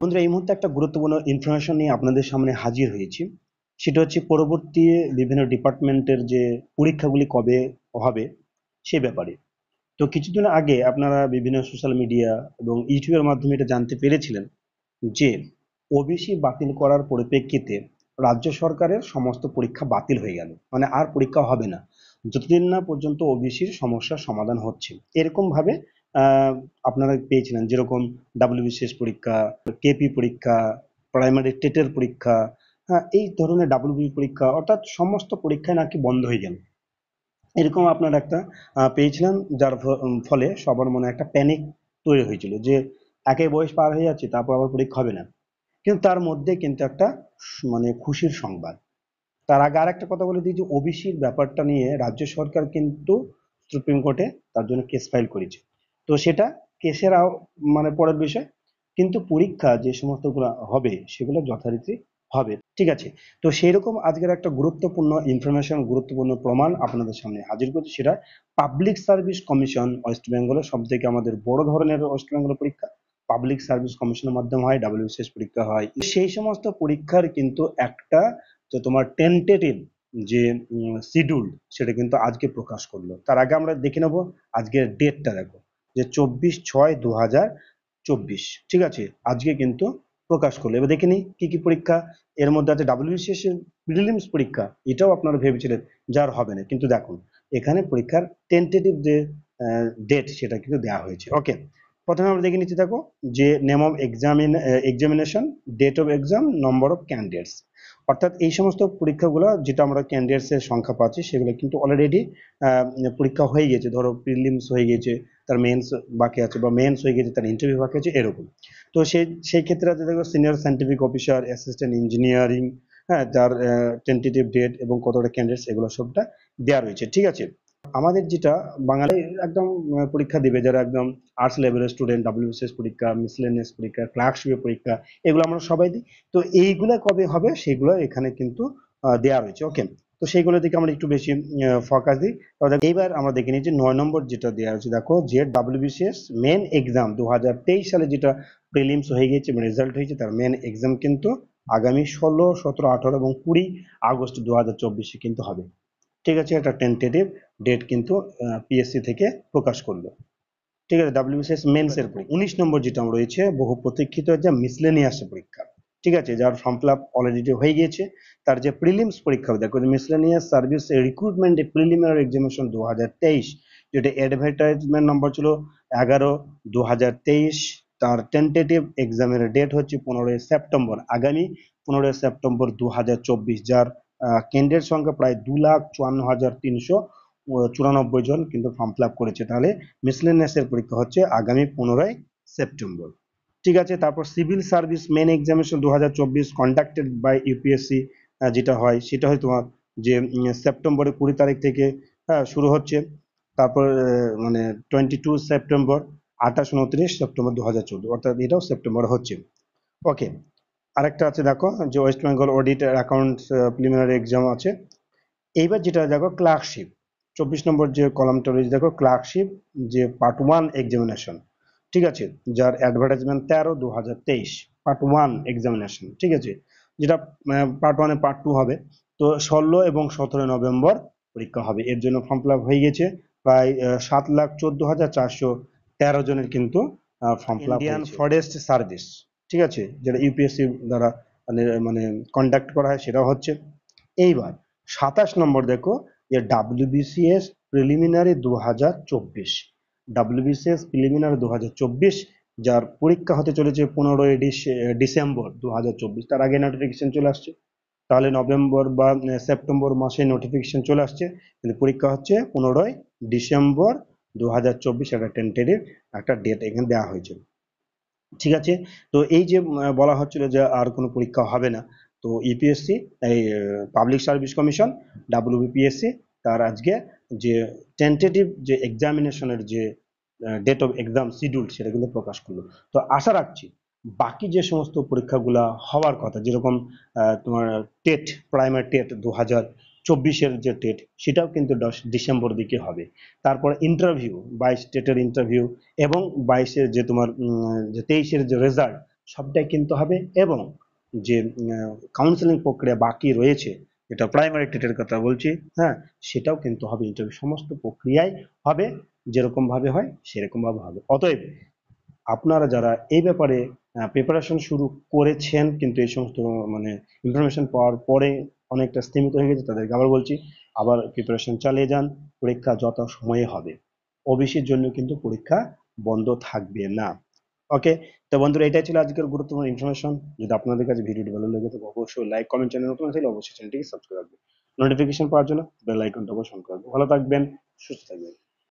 বন্ধুরা এই মুহূর্তে একটা গুরুত্বপূর্ণ ইনফরমেশন নিয়ে আপনাদের সামনে হাজির হয়েছি সেটা হচ্ছে পরবর্তী বিভিন্ন ডিপার্টমেন্টের যে পরীক্ষাগুলি কবে হবে সে ব্যাপারে তো কিছুদিন আগে আপনারা বিভিন্ন সোশ্যাল মিডিয়া এবং ইউটিউবের মাধ্যমে এটা জানতে পেরেছিলেন যে ওবিসি বাতিল করার পরিপ্রেক্ষিতে রাজ্য সরকারের সমস্ত পরীক্ষা বাতিল হয়ে গেল মানে আর পরীক্ষা হবে না যতদিন না পর্যন্ত ওবিসির সমস্যার সমাধান হচ্ছে এরকমভাবে আপনারা পেয়েছিলেন যেরকম ডাব্লিউবিসিএস পরীক্ষা কেপি পরীক্ষা প্রাইমারি টেটের পরীক্ষা হ্যাঁ এই ধরনের ডাব্লিউবি পরীক্ষা অর্থাৎ সমস্ত পরীক্ষায় নাকি বন্ধ হয়ে গেল এরকম আপনারা একটা পেয়েছিলেন যার ফলে সবার মনে একটা প্যানিক তৈরি হয়েছিল যে একে বয়স পার হয়ে যাচ্ছে তারপর আবার পরীক্ষা হবে না কিন্তু তার মধ্যে কিন্তু একটা মানে খুশির সংবাদ তার আগে আর একটা কথা বলে দিই যে ওবিসির ব্যাপারটা নিয়ে রাজ্য সরকার কিন্তু সুপ্রিম কোর্টে তার জন্য কেস ফাইল করেছে তো সেটা কেসের মানে পরের বিষয় কিন্তু পরীক্ষা যে সমস্তগুলো হবে সেগুলো যথারীতি হবে ঠিক আছে তো সেই রকম আজকের একটা গুরুত্বপূর্ণ ইনফরমেশন গুরুত্বপূর্ণ প্রমাণ আপনাদের সামনে হাজির করছি সেটা পাবলিক সার্ভিস কমিশন ওয়েস্ট বেঙ্গলের সব থেকে আমাদের বড় ধরনের ওয়েস্ট বেঙ্গল পরীক্ষা পাবলিক সার্ভিস কমিশনের মাধ্যমে হয় ডাব্লিউসিএস পরীক্ষা হয় সেই সমস্ত পরীক্ষার কিন্তু একটা তো তোমার টেন্টেটিভ যে শিডিউল সেটা কিন্তু আজকে প্রকাশ করলো তার আগে আমরা দেখে নেবো আজকের ডেটটা দেখো যে চব্বিশ ছয় দু হাজার চব্বিশ ঠিক আছে আজকে কিন্তু প্রকাশ করলো এবার দেখে নিই কী কী পরীক্ষা এর মধ্যে আছে ডাব্লিউবিসিএস প্রিলিমস পরীক্ষা এটাও আপনারা ভেবেছিলেন যার হবে না কিন্তু দেখুন এখানে পরীক্ষার টেন্টেটিভ যে ডেট সেটা কিন্তু দেওয়া হয়েছে ওকে প্রথমে আমরা দেখে নিচ্ছি দেখো যে name of examine examination date of exam number of candidates অর্থাৎ এই সমস্ত পরীক্ষাগুলো যেটা আমরা ক্যান্ডিডেটসের সংখ্যা পাচ্ছি সেগুলো কিন্তু অলরেডি পরীক্ষা হয়ে গেছে ধরো প্রিলিমস হয়ে গেছে তার মেন্স বাকি আছে বা মেন্স হয়ে গেছে তার ইন্টারভিউ বাকি আছে এরকম তো সেই সেই ক্ষেত্রে আছে দেখো senior scientific officer assistant engineering হ্যাঁ যার টেন্টেটিভ ডেট এবং কতটা ক্যান্ডিডেটস এগুলো সবটা দেওয়া রয়েছে ঠিক আছে আমাদের যেটা বাঙালি একদম পরীক্ষা দিবে যারা একদম আর্টস লেভেলের স্টুডেন্ট ডাব্লিউবিসিএস পরীক্ষা মিসলেনিয়াস পরীক্ষা ক্লার্কশিপের পরীক্ষা এগুলো আমরা সবাই দিই তো এইগুলো কবে হবে সেগুলো এখানে কিন্তু দেওয়া রয়েছে ওকে তো সেইগুলোর দিকে আমরা একটু বেশি ফোকাস দিই তাহলে এইবার আমরা দেখে নিই যে নয় নম্বর যেটা দেওয়া হয়েছে দেখো যে ডাব্লিউবিসিএস মেন এক্সাম দু সালে যেটা প্রিলিমস হয়ে গিয়েছে রেজাল্ট হয়েছে তার মেন এক্সাম কিন্তু আগামী ষোলো সতেরো আঠারো এবং কুড়ি আগস্ট দু হাজার কিন্তু হবে ঠিক আছে একটা টেন্টেটিভ ডেট কিন্তু পিএসসি থেকে প্রকাশ করলো ঠিক আছে ডাব্লিউবিসিএস মেন্সের পরীক্ষা উনিশ নম্বর যেটা রয়েছে বহু প্রতীক্ষিত যে মিসলেনিয়াস পরীক্ষা ঠিক আছে যার ফর্ম ফিল আপ অলরেডি হয়ে গিয়েছে তার যে প্রিলিমস পরীক্ষা দেখো miscellaneous service recruitment preliminary examination দু হাজার তেইশ যেটা অ্যাডভার্টাইজমেন্ট নম্বর ছিল এগারো দু হাজার তেইশ তার টেন্টেটিভ এক্সামের ডেট হচ্ছে পনেরোই সেপ্টেম্বর আগামী পনেরোই সেপ্টেম্বর দু হাজার চব্বিশ যার কেন্দ্রের সংখ্যা প্রায় দু লাখ চুয়ান্ন হাজার তিনশো চুরানব্বই জন কিন্তু ফর্ম ফিল করেছে তাহলে মিসলেনিয়াসের পরীক্ষা হচ্ছে আগামী পনেরোই সেপ্টেম্বর ঠিক আছে তারপর সিভিল সার্ভিস মেন এক্সামিনেশন দু হাজার চব্বিশ কন্ডাক্টেড বাই ইউপিএসসি যেটা হয় সেটা হয় তোমার যে সেপ্টেম্বরের কুড়ি তারিখ থেকে হ্যাঁ শুরু হচ্ছে তারপর মানে টোয়েন্টি টু সেপ্টেম্বর আঠাশ উনত্রিশ সেপ্টেম্বর দু হাজার চোদ্দো অর্থাৎ এটাও সেপ্টেম্বর হচ্ছে ওকে আরেকটা আছে দেখো যে West Bengal audit account preliminary exam আছে এইবার যেটা দেখো ক্লার্কশিপ চব্বিশ নম্বর যে কলামটা রয়েছে দেখো ক্লার্কশিপ যে পার্ট ওয়ান এক্সামিনেশন ঠিক আছে যার অ্যাডভার্টাইজমেন্ট তেরো দু হাজার তেইশ পার্ট ওয়ান এক্সামিনেশন ঠিক আছে যেটা পার্ট ওয়ানে পার্ট টু হবে তো ষোলো এবং সতেরো নভেম্বর পরীক্ষা হবে এর জন্য ফর্ম ফিল হয়ে গেছে প্রায় সাত লাখ চোদ্দ হাজার চারশো তেরো জনের কিন্তু form fill Indian forest service ঠিক আছে যেটা ইউপিএসসি দ্বারা মানে কন্ডাক্ট মানে, করা হয় সেটাও হচ্ছে এইবার সাতাশ নম্বর দেখো যে ডাব্লিউবিসিএস প্রিলিমিনারি দু হাজার চব্বিশ ডাব্লিউবিসিএস প্রিলিমিনারি দু হাজার চব্বিশ যার পরীক্ষা হতে চলেছে পনেরোই ডিসেম্বর দু হাজার চব্বিশ তার আগে নোটিফিকেশন চলে আসছে তাহলে নভেম্বর বা সেপ্টেম্বর মাসে নোটিফিকেশন চলে আসছে কিন্তু পরীক্ষা হচ্ছে পনেরোই ডিসেম্বর দু হাজার চব্বিশ একটা টেন্টেটিভ একটা ডেট এখানে দেওয়া হয়েছে ঠিক আছে তো এই যে বলা হচ্ছিল যে আর কোনো পরীক্ষা হবে না তো ইপিএসসি এই পাবলিক সার্ভিস কমিশন ডাব্লিউবিপিএসসি তার আজকে যে টেন্টেটিভ যে এক্সামিনেশনের যে ডেট অফ এক্সাম শিডিউল সেটা কিন্তু প্রকাশ করলো তো আশা রাখছি বাকি যে সমস্ত পরীক্ষাগুলা হওয়ার কথা যেরকম তোমার টেট প্রাইমারি টেট দু হাজার চব্বিশের যে টেট সেটাও কিন্তু ডিসেম্বর দিকে হবে তারপর ইন্টারভিউ বাইশ টেটের ইন্টারভিউ এবং বাইশের যে তোমার যে তেইশের যে রেজাল্ট সবটাই কিন্তু হবে এবং যে কাউন্সেলিং প্রক্রিয়া বাকি রয়েছে যেটা প্রাইমারি টেটের কথা বলছি হ্যাঁ সেটাও কিন্তু হবে ইন্টারভিউ সমস্ত প্রক্রিয়ায় হবে যেরকমভাবে হয় সেরকমভাবে হবে অতএব আপনারা যারা এই ব্যাপারে প্রিপারেশন শুরু করেছেন কিন্তু এই সমস্ত মানে ইনফরমেশন পাওয়ার পরে অনেকটা স্থিমিত হয়ে গেছে তাদেরকে আবার বলছি আবার প্রিপারেশন চালিয়ে যান পরীক্ষা যত সময়ে হবে ওবিসির জন্য কিন্তু পরীক্ষা বন্ধ থাকবে না ওকে তো বন্ধুরা এটাই ছিল আজকের গুরুত্বপূর্ণ ইনফরমেশন যদি আপনাদের কাছে ভিডিওটি ভালো লেগে থাকে অবশ্যই লাইক কমেন্ট চ্যানেল নতুন থাকলে অবশ্যই চ্যানেলটিকে সাবস্ক্রাইব করবেন নোটিফিকেশন পাওয়ার জন্য বেল আইকনটা অবশ্যই অন করবেন ভালো থাকবেন সুস্থ থাকবেন